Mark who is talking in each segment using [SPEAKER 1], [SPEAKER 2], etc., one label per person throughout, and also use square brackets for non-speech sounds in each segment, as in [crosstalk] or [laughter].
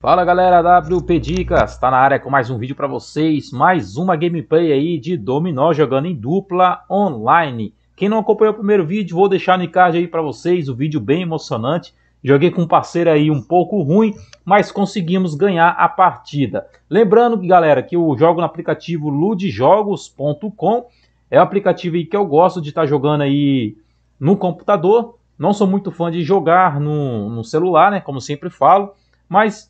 [SPEAKER 1] Fala galera WP Dicas, tá na área com mais um vídeo para vocês, mais uma gameplay aí de dominó jogando em dupla online. Quem não acompanhou o primeiro vídeo, vou deixar no card aí para vocês, o um vídeo bem emocionante. Joguei com um parceiro aí um pouco ruim, mas conseguimos ganhar a partida. Lembrando, que galera, que eu jogo no aplicativo ludjogos.com, é o aplicativo aí que eu gosto de estar tá jogando aí no computador. Não sou muito fã de jogar no, no celular, né, como sempre falo, mas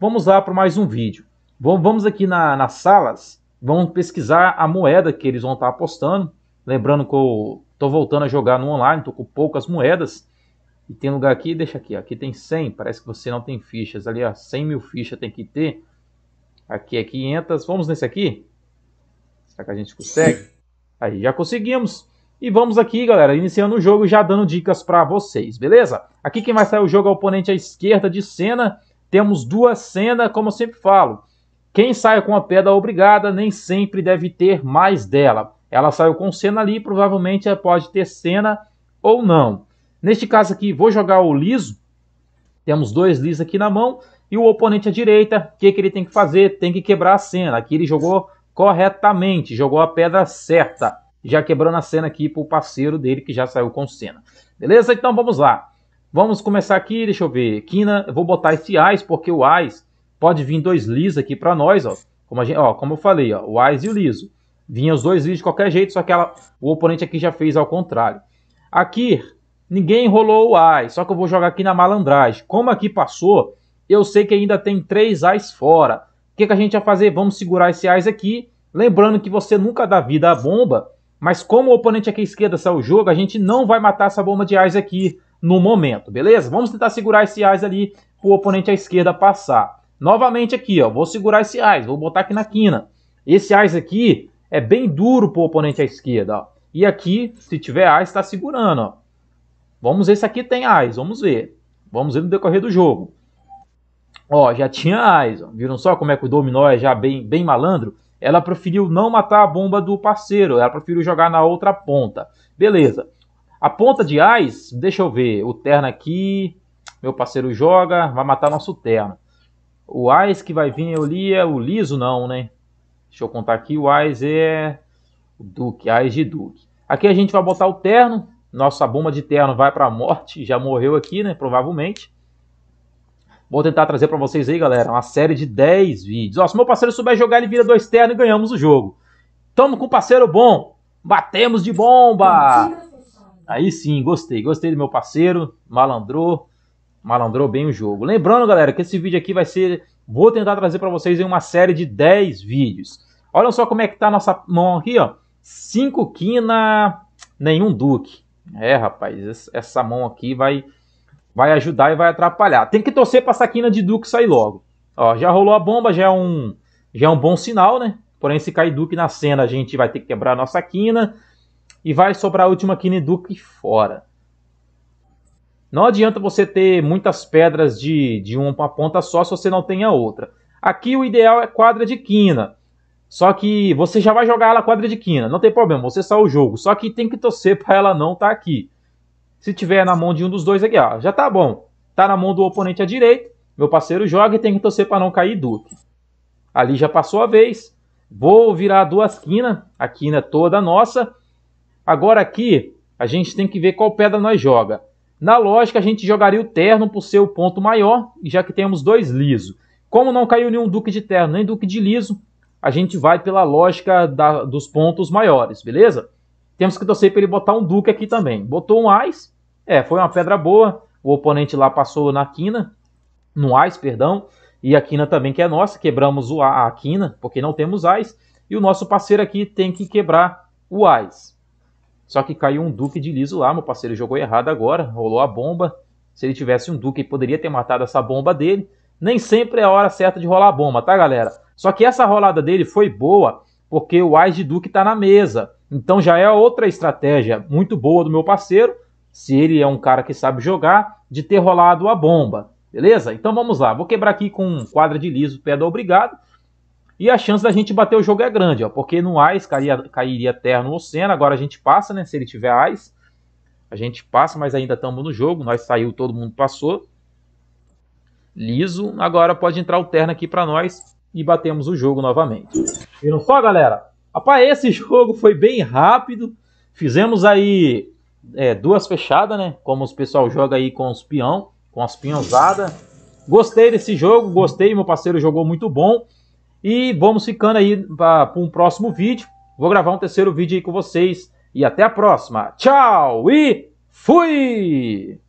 [SPEAKER 1] Vamos lá para mais um vídeo. Vamos aqui na, nas salas, vamos pesquisar a moeda que eles vão estar apostando. Lembrando que eu estou voltando a jogar no online, estou com poucas moedas. E tem lugar aqui, deixa aqui, aqui tem 100, parece que você não tem fichas. Ali, ó, 100 mil fichas tem que ter. Aqui é 500, vamos nesse aqui? Será que a gente consegue? Aí, já conseguimos. E vamos aqui, galera, iniciando o jogo já dando dicas para vocês, beleza? Aqui quem vai sair o jogo é o oponente à esquerda de cena temos duas cenas, como eu sempre falo. Quem sai com a pedra obrigada nem sempre deve ter mais dela. Ela saiu com cena ali, provavelmente pode ter cena ou não. Neste caso aqui, vou jogar o liso. Temos dois lisos aqui na mão. E o oponente à direita, o que, que ele tem que fazer? Tem que quebrar a cena. Aqui ele jogou corretamente, jogou a pedra certa. Já quebrando a cena aqui para o parceiro dele que já saiu com cena. Beleza? Então vamos lá. Vamos começar aqui, deixa eu ver. Quina, vou botar esse AIS, porque o AIS pode vir dois lis aqui para nós, ó. Como, gente, ó. como, eu falei, ó, o AIS e o liso. Vinha os dois lis de qualquer jeito, só que ela, o oponente aqui já fez ao contrário. Aqui, ninguém enrolou o AIS, só que eu vou jogar aqui na malandragem. Como aqui passou, eu sei que ainda tem três AIS fora. O que, que a gente vai fazer? Vamos segurar esse AIS aqui. Lembrando que você nunca dá vida à bomba, mas como o oponente aqui à esquerda saiu o jogo, a gente não vai matar essa bomba de AIS aqui no momento, beleza? Vamos tentar segurar esse AIS ali para o oponente à esquerda passar. Novamente aqui, ó, vou segurar esse AIS, vou botar aqui na quina. Esse AIS aqui é bem duro para o oponente à esquerda, ó. E aqui, se tiver AIS, está segurando, ó. Vamos ver se aqui tem AIS, vamos ver. Vamos ver no decorrer do jogo. Ó, já tinha AIS, ó. viram só como é que o dominó é já bem, bem malandro? Ela preferiu não matar a bomba do parceiro, ela preferiu jogar na outra ponta. Beleza. A ponta de ais, deixa eu ver. O terno aqui, meu parceiro joga, vai matar nosso terno. O ais que vai vir ali é o liso, não, né? Deixa eu contar aqui. O ais é o duque, ais de duque. Aqui a gente vai botar o terno. Nossa bomba de terno vai para a morte. Já morreu aqui, né? Provavelmente. Vou tentar trazer para vocês aí, galera, uma série de 10 vídeos. Ó, se meu parceiro souber jogar, ele vira dois ternos e ganhamos o jogo. Tamo com parceiro bom. Batemos de bomba. Aí sim, gostei. Gostei do meu parceiro, malandrou. Malandrou bem o jogo. Lembrando, galera, que esse vídeo aqui vai ser... Vou tentar trazer para vocês em uma série de 10 vídeos. Olha só como é que tá a nossa mão aqui, ó. 5 quina, nenhum duque. É, rapaz, essa mão aqui vai vai ajudar e vai atrapalhar. Tem que torcer para essa quina de duque sair logo. Ó, já rolou a bomba, já é um já é um bom sinal, né? Porém, se cair duque na cena, a gente vai ter que quebrar a nossa quina e vai sobrar a última Kini Duke fora. Não adianta você ter muitas pedras de, de uma ponta só se você não tem a outra. Aqui o ideal é quadra de quina. Só que você já vai jogar ela quadra de quina. Não tem problema, você sai o jogo. Só que tem que torcer [laughs] para ela não estar tá aqui. Se tiver na mão de um dos dois aqui, ó, já tá bom. Tá na mão do oponente à direita. Meu parceiro joga e tem que torcer para não cair Duque. Ali já passou a vez. Vou virar duas quinas. A quina é toda nossa. Agora aqui, a gente tem que ver qual pedra nós joga. Na lógica, a gente jogaria o terno por ser o ponto maior, já que temos dois liso. Como não caiu nenhum duque de terno nem duque de liso, a gente vai pela lógica da, dos pontos maiores, beleza? Temos que torcer para ele botar um duque aqui também. Botou um ás, é, foi uma pedra boa, o oponente lá passou na quina, no ás, perdão, e a quina também que é nossa, quebramos o, a, a quina, porque não temos ás, e o nosso parceiro aqui tem que quebrar o ás. Só que caiu um Duque de liso lá, meu parceiro jogou errado agora, rolou a bomba. Se ele tivesse um Duque, ele poderia ter matado essa bomba dele. Nem sempre é a hora certa de rolar a bomba, tá, galera? Só que essa rolada dele foi boa, porque o Ais de Duque tá na mesa. Então já é outra estratégia muito boa do meu parceiro, se ele é um cara que sabe jogar, de ter rolado a bomba. Beleza? Então vamos lá. Vou quebrar aqui com um quadra de liso, pedra obrigado. E a chance da gente bater o jogo é grande, ó, porque no Ice cairia, cairia terra no agora a gente passa, né? Se ele tiver Ice, a gente passa, mas ainda estamos no jogo. Nós saiu, todo mundo passou. Liso, agora pode entrar o terno aqui para nós e batemos o jogo novamente. Viram só, galera? Rapaz, esse [laughs] jogo foi bem rápido. Fizemos aí é, duas fechadas, né? Como o pessoal joga aí com os peão, com as pinhãozadas. Gostei desse jogo, gostei. Meu parceiro jogou muito bom. E vamos ficando aí para um próximo vídeo. Vou gravar um terceiro vídeo aí com vocês. E até a próxima. Tchau e fui!